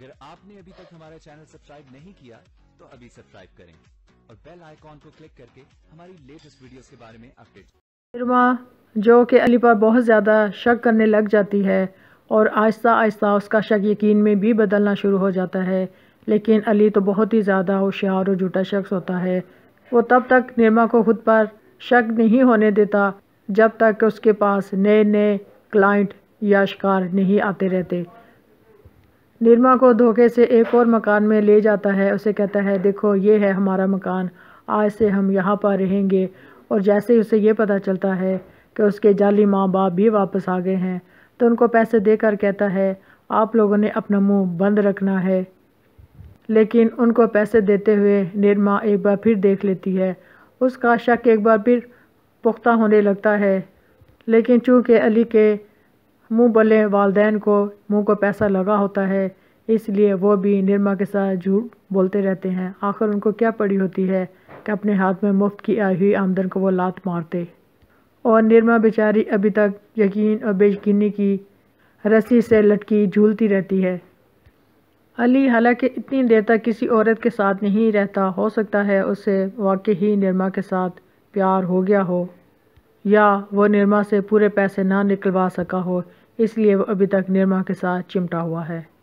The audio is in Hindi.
अगर आपने अभी तक हमारा चैनल सब्सक्राइब नहीं किया तो अभी सब्सक्राइब करें और बेल आइकॉन को क्लिक करके हमारी लेटेस्ट वीडियो के बारे में अपडेट जो कि अली पर बहुत ज़्यादा शक करने लग जाती है और आहिस्ता आहिस्ता उसका शक यकीन में भी बदलना शुरू हो जाता है लेकिन अली तो बहुत ही ज़्यादा होशियार और झूठा शख्स होता है वो तब तक निरमा को खुद पर शक नहीं होने देता जब तक उसके पास नए नए क्लाइंट या शिकार नहीं आते रहते निरमा को धोखे से एक और मकान में ले जाता है उसे कहता है देखो ये है हमारा मकान आज से हम यहाँ पर रहेंगे और जैसे ही उसे ये पता चलता है कि उसके जाली माँ बाप भी वापस आ गए हैं तो उनको पैसे देकर कहता है आप लोगों ने अपना मुंह बंद रखना है लेकिन उनको पैसे देते हुए निरमा एक बार फिर देख लेती है उसका शक एक बार फिर पुख्ता होने लगता है लेकिन चूँकि अली के मुँह बोले वालदेन को मुँह को पैसा लगा होता है इसलिए वो भी निरमा के साथ झूठ बोलते रहते हैं आखिर उनको क्या पड़ी होती है कि अपने हाथ में मुफ्त की आई हुई आमदन को वो लात मारते और निरमा बेचारी अभी तक यकीन और बेयकनी की रस्सी से लटकी झूलती रहती है अली हालांकि इतनी देर तक किसी औरत के साथ नहीं रहता हो सकता है उसे वाकई ही निरमा के साथ प्यार हो गया हो या वो निरमा से पूरे पैसे ना निकलवा सका हो इसलिए वो अभी तक निरमा के साथ चिमटा हुआ है